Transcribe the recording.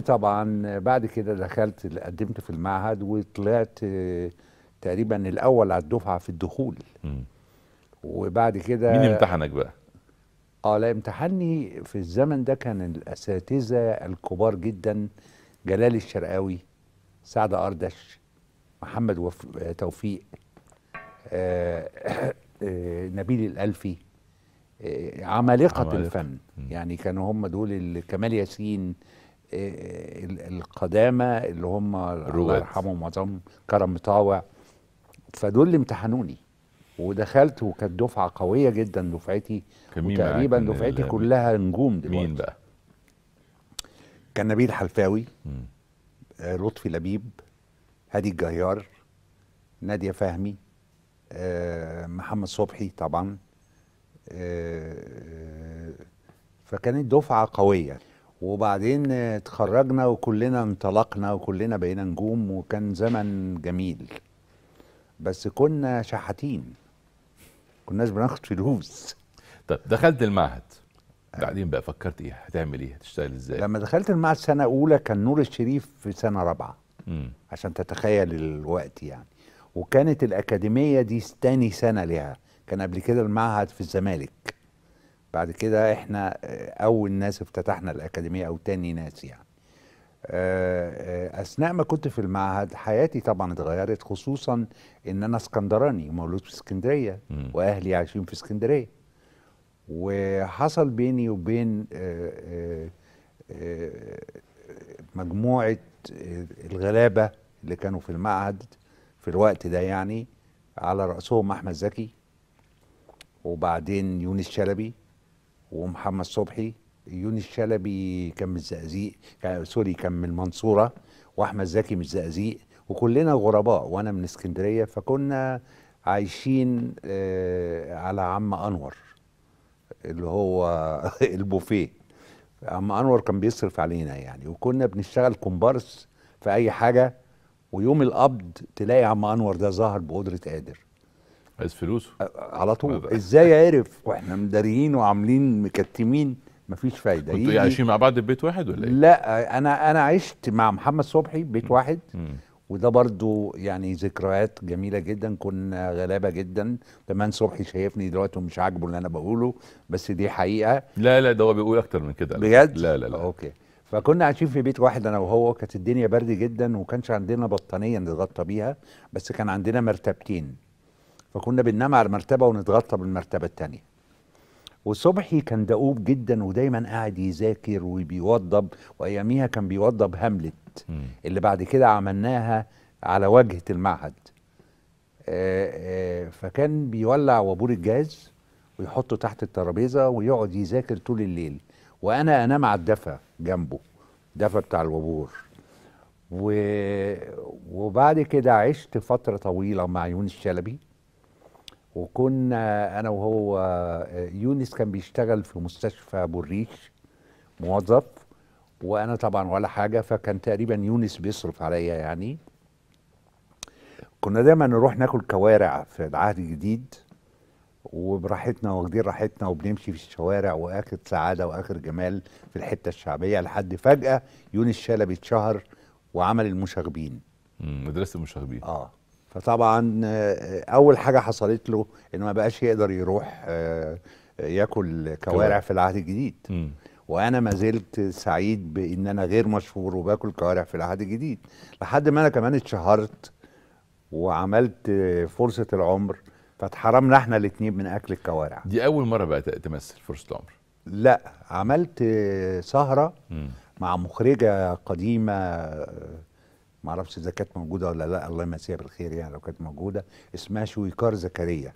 طبعا بعد كده دخلت قدمت في المعهد وطلعت آه، تقريبا الاول على الدفعه في الدخول م. وبعد كده مين امتحنك بقى اه لا امتحني في الزمن ده كان الاساتذه الكبار جدا جلال الشرقاوي سعد اردش محمد وف... توفيق آه... آه... نبيل الالفي آه... عمالقه الفن م. يعني كانوا هم دول كمال ياسين القدامى اللي هم الله يرحمهم معظمهم كرم طاوع فدول اللي امتحنوني ودخلت وكانت دفعه قويه جدا دفعتي وتقريبا دفعتي كلها نجوم دلوقتي مين بقى؟ كان نبيل حلفاوي آه لطفي لبيب هادي الجيار ناديه فهمي آه محمد صبحي طبعا آه فكانت دفعه قويه وبعدين اتخرجنا وكلنا انطلقنا وكلنا بقينا نجوم وكان زمن جميل بس كنا شحاتين كناش بناخد فلوس طب دخلت المعهد بعدين بقى فكرت ايه هتعمل ايه هتشتغل ازاي لما دخلت المعهد سنه اولى كان نور الشريف في سنه رابعه عشان تتخيل الوقت يعني وكانت الاكاديميه دي تاني سنه ليها كان قبل كده المعهد في الزمالك بعد كده احنا آه، اول ناس افتتحنا الاكاديميه او تاني ناس يعني آه، آه، اثناء ما كنت في المعهد حياتي طبعا اتغيرت خصوصا ان انا اسكندراني مولود في اسكندريه واهلي عايشين في اسكندريه وحصل بيني وبين مجموعه الغلابه اللي كانوا في المعهد في الوقت ده يعني على راسهم احمد زكي وبعدين يونس شلبي ومحمد صبحي يونس شلبي كان من الزقازيق سوري كان من المنصوره واحمد زكي من الزقازيق وكلنا غرباء وانا من اسكندريه فكنا عايشين آه، على عم انور اللي هو البوفيه عم انور كان بيصرف علينا يعني وكنا بنشتغل كومبارس في اي حاجه ويوم القبض تلاقي عم انور ده ظهر بقدره قادر عايز فلوسه على طول ازاي عرف واحنا مداريين وعاملين مكتمين مفيش فايده كنتوا إيه عايشين مع بعض في بيت واحد ولا ايه؟ لا انا انا عشت مع محمد صبحي بيت واحد وده برضو يعني ذكريات جميلة جدا كنا غلابة جدا كمان صبحي شايفني دلوقتي ومش عاجبه اللي انا بقوله بس دي حقيقة لا لا ده هو بيقول اكتر من كده بجد؟ لا لا لا اوكي فكنا عايشين في بيت واحد انا وهو كانت الدنيا برد جدا وكانش عندنا بطانية نتغطى بيها بس كان عندنا مرتبتين فكنا بننام على المرتبة ونتغطى بالمرتبه التانية وصبحي كان دؤوب جدا ودايما قاعد يذاكر وبيوضب واياميها كان بيوضب هاملت اللي بعد كده عملناها على واجهه المعهد آه، آه، فكان بيولع وابور الجاز ويحطه تحت الترابيزه ويقعد يذاكر طول الليل وانا انام على الدفا جنبه دفا بتاع الوابور و... وبعد كده عشت فتره طويله مع يونس شلبي وكنا انا وهو آه، يونس كان بيشتغل في مستشفى بوريش موظف وانا طبعا ولا حاجه فكان تقريبا يونس بيصرف عليا يعني كنا دايما نروح ناكل كوارع في العهد الجديد وبراحتنا واخدين راحتنا وبنمشي في الشوارع واخر سعاده واخر جمال في الحته الشعبيه لحد فجاه يونس شلبي اتشهر وعمل المشاغبين مدرسه المشاغبين اه فطبعا آه، اول حاجه حصلت له انه ما بقاش يقدر يروح آه، ياكل كوارع في العهد الجديد م. وانا ما زلت سعيد بان انا غير مشهور وباكل كوارع في العهد الجديد لحد ما انا كمان اتشهرت وعملت فرصه العمر فاتحرمنا احنا الاثنين من اكل الكوارع دي اول مره بقى تمثل فرصه العمر لا عملت سهره م. مع مخرجه قديمه معرفش اذا كانت موجوده ولا لا الله يمسيها بالخير يعني لو كانت موجوده اسمها شويكار زكريا